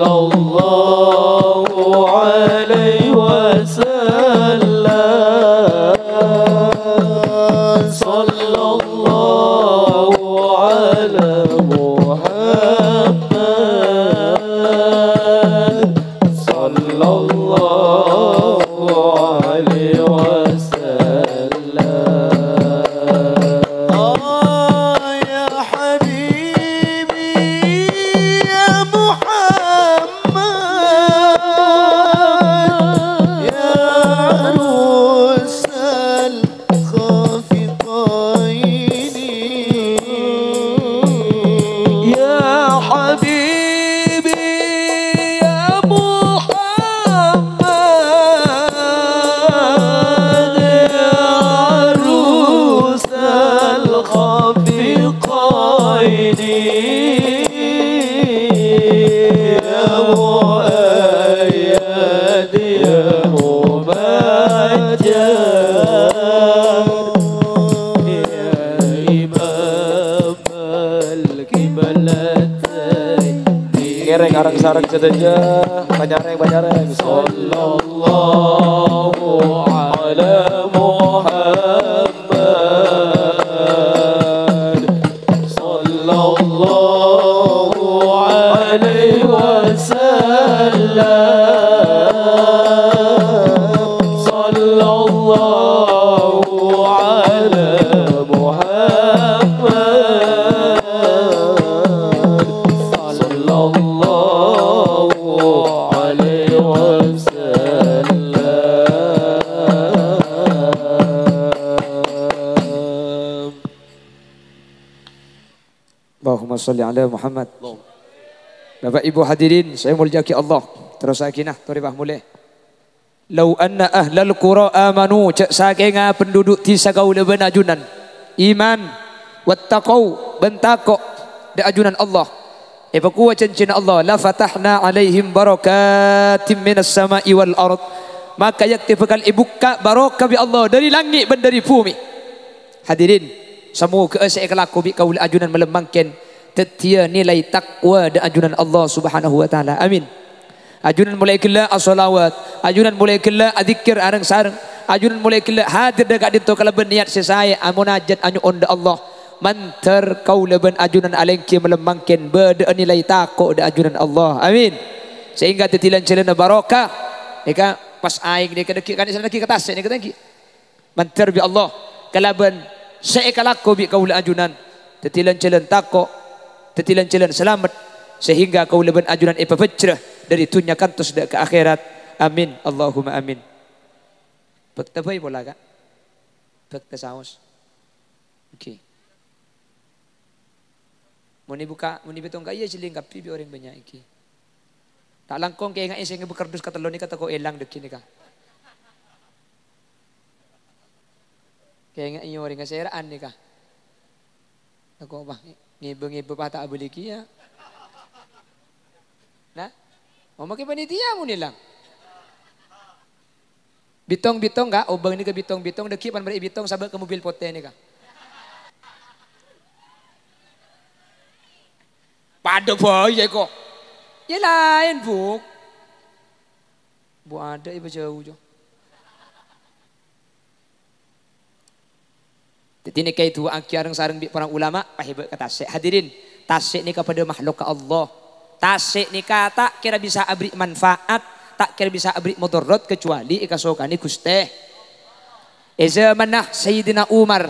low. Allahumma salli ala Muhammad. Bapak Ibu hadirin, saya muljaki Allah. Terus sakinah, toribah mulai. Lau anna ahlal qura amanu cak sakinga penduduk ti sagau leben ajunan. Iman wattaqau bentako de ajunan Allah. Eba eh, kuwa cincin Allah la fatahna alaihim barakatim minas sama'i wal ard. Maka yaktifakal ibuka barokah bi Allah dari langit dan dari bumi. Hadirin, semua keesek kelaku bi kaul ajunan melembangkan tetia nilai takwa dan ajunan Allah Subhanahu wa taala. Amin. Ajunan mulai kila as ajunan mulai kila adikir arang-sarang, ajunan mulai kila hadir dekat ditu kalau berniat sesaya amunajat ah, anyu ah, onda Allah. Man kau leban ajunan alengki melemangkin berde nilai takwa dan ajunan Allah. Amin. Sehingga tetilan celana barokah. Nika pas aing nika dekik kan sana dekik kertas nika dekik. Man terbi Allah kalaban saya kalaku bi kaula ajunan tetilan celen takwa tetilan celan selamat sehingga kau leban ajunan epa pecah dari tunya kantos ke akhirat amin Allahumma amin Pekta bayi bola kak Pekta saus okey muni buka muni betong kaya jeling kapi bi orang banyak iki tak langkong kaya ngai dus kata lo ni kata kau elang dekini kak. Kayak ngai orang ka seraan ni kak Aku Ngibu-ngibu patak abu kia. Ya. Nah, mau makin panitia mu nilang. Bitong-bitong ka, obang ini ke bitong-bitong, daki pan bari bitong sabar ke mobil pote ni kak, Pada ya kok, Ya lain buk. Bu ada ibu jauh jauh. Jadi ini kaitu angkiareng sareng orang ulama pahibet ke tasik. Hadirin, tasik ni kepada makhluk Allah. Tasik ni kata kira bisa abri manfaat, tak kira bisa abri mudarat kecuali ikasokani Gusti. Eza manah Sayyidina Umar.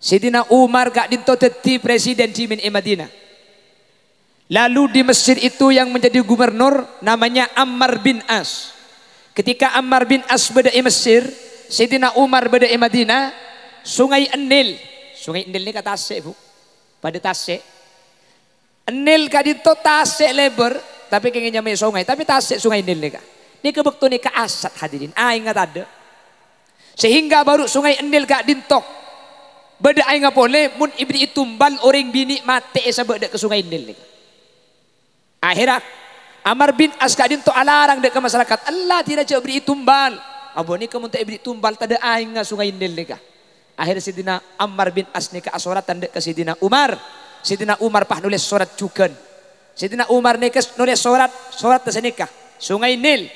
Sayyidina Umar gak dinto teti presiden di Min eh, Madinah. Lalu di Mesir itu yang menjadi gubernur namanya Ammar bin As. Ketika Ammar bin As beda Mesir, Sayyidina Umar beda Madinah, Sungai Enil. Sungai Enil ini kata tasik bu. Pada tasik. Enil kadi to tasik lebar. Tapi kayaknya nyamai sungai. Tapi tasik sungai Enil ini kak. Ini kebetulan ini asat hadirin. Ah ingat ada. Sehingga baru sungai Enil kak dintok. Beda aing boleh mun ibni itumbal orang bini mati esa beda ke sungai Enil ini. Akhirat Amar bin As kak dintok alarang dek ke masyarakat. Allah tidak coba beri tumbal. Abu ni kemuntah ibri beri tumbal tak ada aing sungai Enil ini kak. Akhirnya Sidina Ammar bin Asni ke Asorat tanda ke Sidina Umar. Sidina Umar pah nulis surat juga. Sidina Umar nikes nulis surat, surat tersenikah. Sungai Nil.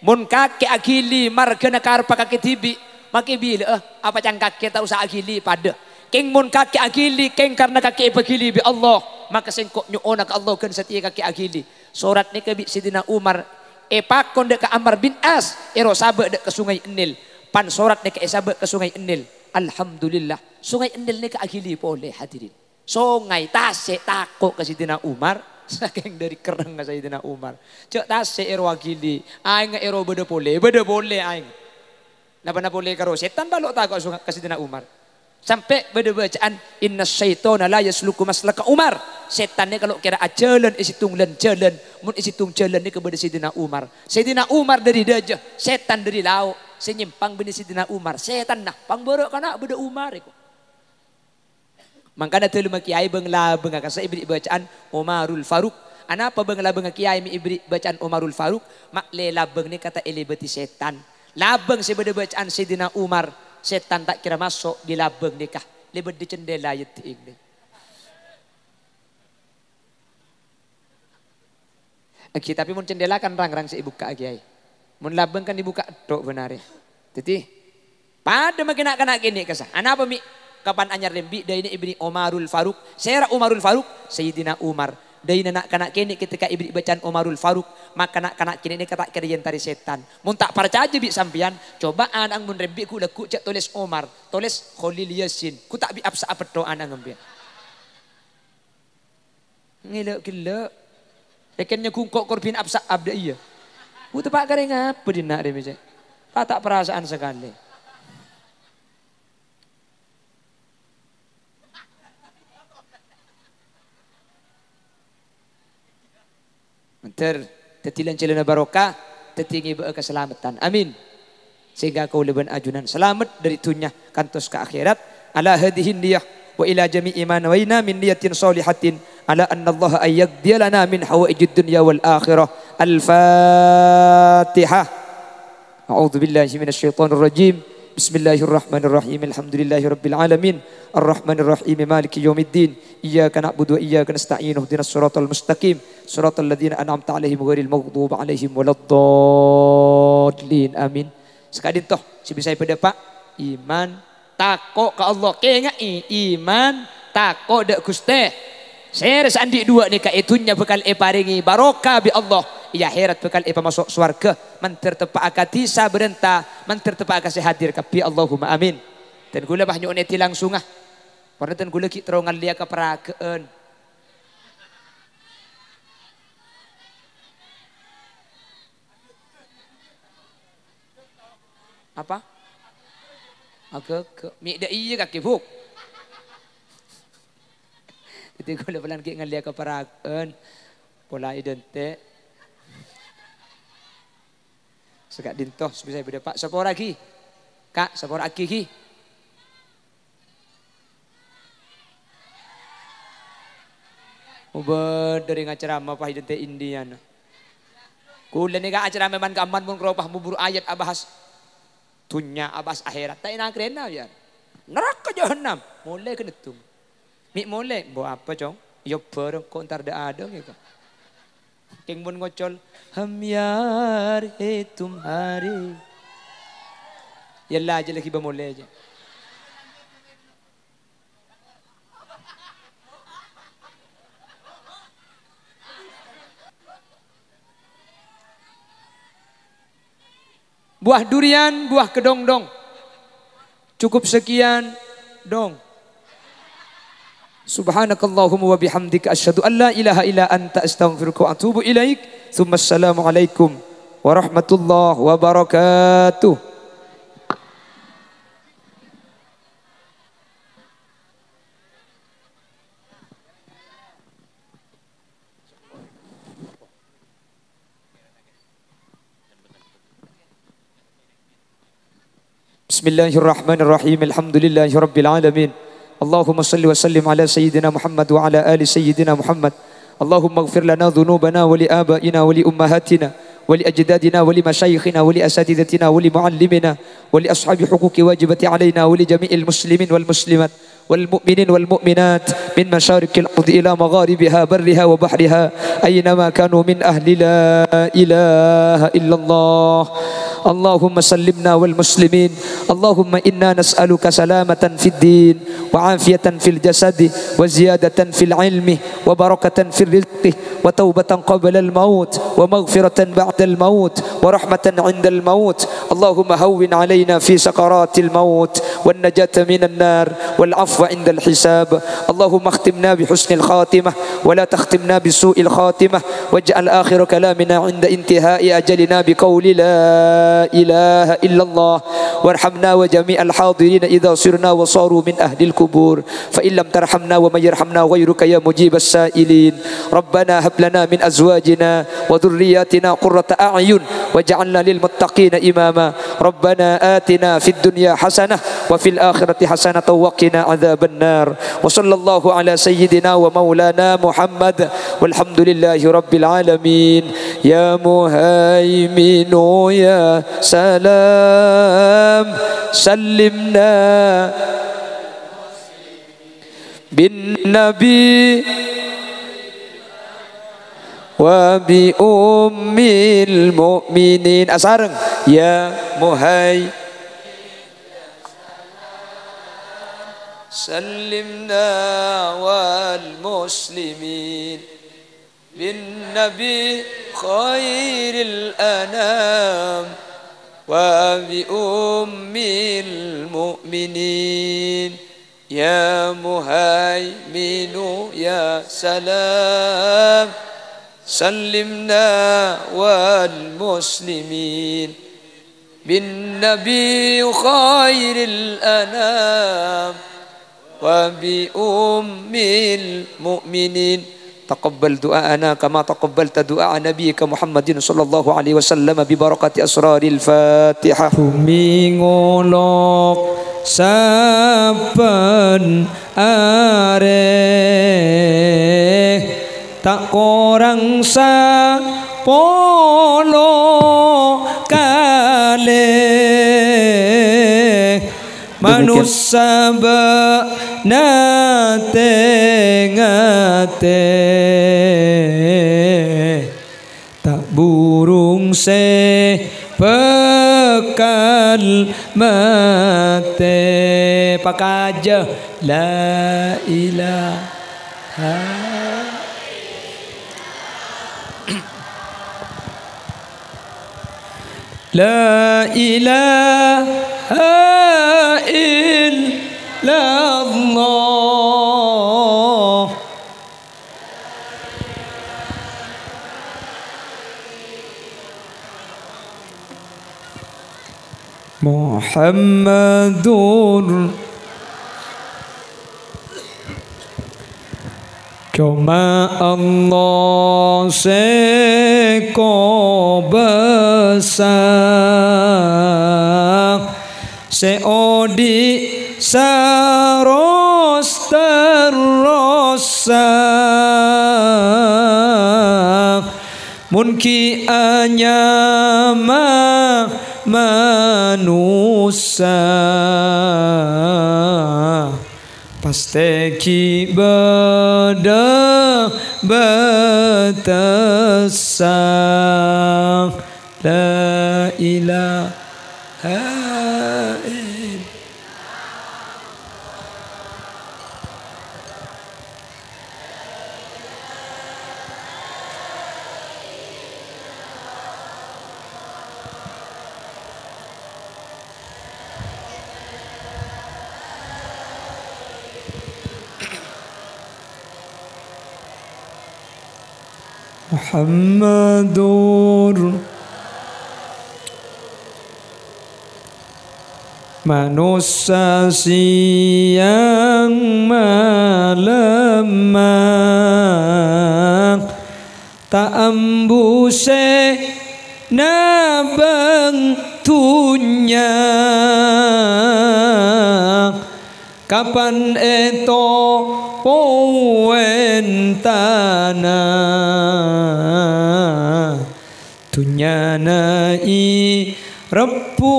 Mun kaki agili margana karpa kaki tibi. Maki bila eh, apa cang kaki tak usah agili pada. King mun kaki agili, king karena kaki bagili bi Allah. Maka sengkok nyuona Allah kan setia kaki agili. Surat ni ke Sidina Umar. Epak eh, konde ke Ammar bin As. Ero eh, sabak dek ke sungai Nil. Pan surat ni ke eh, sabak ke sungai Nil alhamdulillah. Sungai Endel ini keagili boleh hadirin. Sungai tasik takut ke Sidina Umar. [LAUGHS] Saking dari kereng ke Sidina Umar. Cek tasik ero agili. Aing ero beda boleh, beda boleh aing. Napa napa boleh karo setan balok takut ke Sidina Umar. Sampai beda bacaan inna syaitona la yasluku maslaka Umar. Setan ni kalau kira ah, jalan isi lan jalan. Mun tung jalan ni kepada Sayyidina Umar. Sayyidina Umar dari dajah. Setan dari laut senyum senyimpang bini Sidina Umar. Setan nah borok kana bude Umar iku. Mangkana telu makiai bengla benga kasa ibri bacaan Umarul Faruk. Anapa bengla benga kiai mi ibri bacaan Umarul Faruk Mak le labeng ni kata elebeti setan. Labeng si sebeda bacaan Sidina Umar. Setan tak kira masuk di labeng kah. Lebet di cendela yaitu ini. tapi mun cendela kan rang-rang si ibu kak kiai. Mun labeng kan dibuka tok ya, Jadi pada makin nak kena gini kesah. Anak apa mi? Kapan anyar lembi dari ibni Omarul Faruk. Saya Umarul Faruk, Sayyidina Umar. Dari nak kena kini ketika ibni bacaan Omarul Faruk, maka nak kena kini ini kata kerjaan dari setan. Mun tak percaya aja bi sampian, coba anang mun rembi ku leku cek tulis Umar, tulis Khalil Yasin. Ku tak bi apsa apa doa anang ngembian. Ngelak gelak. Rekennya kungkok korbin absa abda iya. Ku tepak kering apa dinak dhewe Patak perasaan sekali. Menter, tetilan celana barokah, tetingi keselamatan. Amin. Sehingga kau leban ajunan selamat dari tunyah kantos ke akhirat. Ala hadihin diyah وإلى جميع ما نوينا من نية صالحة على أن الله أن يقضي لنا من حوائج الدنيا والآخرة الفاتحة أعوذ بالله من الشيطان الرجيم بسم الله الرحمن الرحيم الحمد لله رب العالمين الرحمن الرحيم مالك يوم الدين إياك نعبد وإياك نستعين اهدنا الصراط المستقيم صراط الذين أنعمت عليهم غير المغضوب عليهم ولا الضالين آمين sekali toh sebisa pendapat iman takok ke Allah kayaknya iman takok dak guste saya sandi dua nih kayak itunya bekal eparingi eh barokah bi Allah iya herat bekal epa eh masuk swarga mentir tepa akati sabrenta mentir tepa akasi hadir kapi Allahumma amin dan gula banyak uneti langsung ah pernah dan gula kita terongan lia keperagaan apa? Aku, agak Mik dah iya kaki buk. [LAUGHS] Itu kalau pelan kita ngeliat ke parakan. Pola identik. Sekat dintoh sebisa beda pak. Siapa lagi? Kak, siapa lagi ki? Ubed dari acara ngacerama pah identik Indian. Kulen ni kak memang man kaman pun keropah mubur ayat abahas dunia abas akhirat tak nak kena biar neraka jahanam mulai kena tu mi mulai buat apa cong yo baru kau entar dah ada gitu king pun ngocol yar hitum hari yalla aja lagi bermulai je. Buah durian, buah kedong-dong. Cukup sekian, dong. Subhanakallahumma wa bihamdika asyhadu an la ilaha illa anta astaghfiruka wa atubu ilaik. Tsumma assalamu alaikum warahmatullahi wabarakatuh. بسم الله الرحمن الرحيم الحمد لله رب العالمين اللهم صل وسلم على سيدنا محمد وعلى آل سيدنا محمد اللهم اغفر لنا ذنوبنا ولآبائنا ولأمهاتنا ولأجدادنا ولمشايخنا ولأساتذتنا ولمعلمنا ولأصحاب حقوق واجبة علينا ولجميع المسلمين والمسلمات والمؤمنين والمؤمنات من مشارق الأرض إلى مغاربها برها وبحرها أينما كانوا من أهل لا إله إلا الله اللهم سلمنا والمسلمين اللهم إنا نسألك سلامة في الدين وعافية في الجسد وزيادة في العلم وبركة في الرزق وتوبة قبل الموت ومغفرة بعد الموت ورحمة عند الموت اللهم هون علينا في سكرات الموت والنجاة من النار والعفو عند الحساب اللهم اختمنا بحسن الخاتمة ولا تختمنا بسوء الخاتمة واجعل آخر كلامنا عند انتهاء أجلنا بقول لا إله إلا الله وارحمنا وجميع الحاضرين إذا صرنا وصاروا من أهل القبور فإن لم ترحمنا ومن يرحمنا غيرك يا مجيب السائلين ربنا هب لنا من أزواجنا وذرياتنا قرة أعين واجعلنا للمتقين إماما ربنا آتنا في الدنيا حسنة وفي الآخرة حسنة وقنا عذاب النار وصلى الله على سيدنا ومولانا محمد والحمد لله رب العالمين يا مهيمن يا سلام سلمنا بالنبي وبأم المؤمنين أسارن يا مهي سلمنا والمسلمين بالنبي خير الأنام وبأم المؤمنين يا مهيمن يا سلام سلمنا والمسلمين بالنبي خير الأنام وبأم المؤمنين تقبل دعاءنا كما تقبلت دعاء نبيك محمد صلى الله عليه وسلم ببركة أسرار الفاتحة Bumi ngolok saben areh tak korang sa polo kalih Manusia nate ngate tak burung se pekal mate pakaja la ilaha La ilaha محمد كما الله seko besar seodi saros terosak munki manusia pasti beda betasa la ilah محمد Manusia siang malam Tak embuse nabang tunya Kapan itu poentana tunyana i rappu